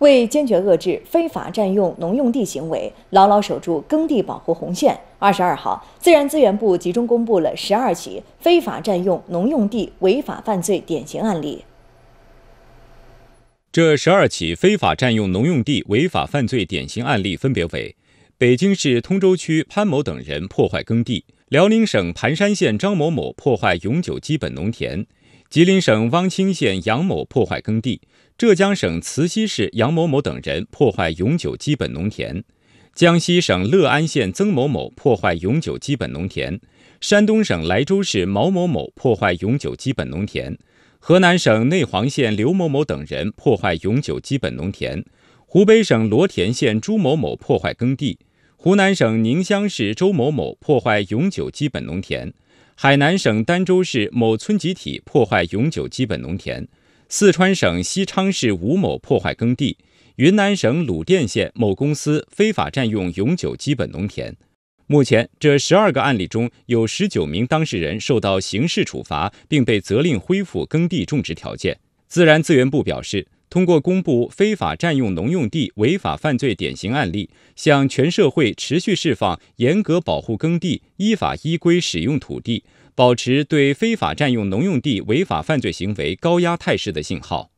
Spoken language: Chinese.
为坚决遏制非法占用农用地行为，牢牢守住耕地保护红线，二十二号，自然资源部集中公布了十二起非法占用农用地违法犯罪典型案例。这十二起非法占用农用地违法犯罪典型案例分别为：北京市通州区潘某等人破坏耕地，辽宁省盘山县张某某破坏永久基本农田，吉林省汪清县杨某破坏耕地。浙江省慈溪市杨某某等人破坏永久基本农田，江西省乐安县曾某某破坏永久基本农田，山东省莱州市毛某某破坏永久基本农田，河南省内黄县刘某某等人破坏永久基本农田，湖北省罗田县朱某某破坏耕地，湖南省宁乡市周某某破坏永久基本农田，海南省儋州市某村集体破坏永久基本农田。四川省西昌市吴某破坏耕地，云南省鲁甸县某公司非法占用永久基本农田。目前，这十二个案例中有十九名当事人受到刑事处罚，并被责令恢复耕地种植条件。自然资源部表示，通过公布非法占用农用地违法犯罪典型案例，向全社会持续释放严格保护耕地、依法依规使用土地。保持对非法占用农用地违法犯罪行为高压态势的信号。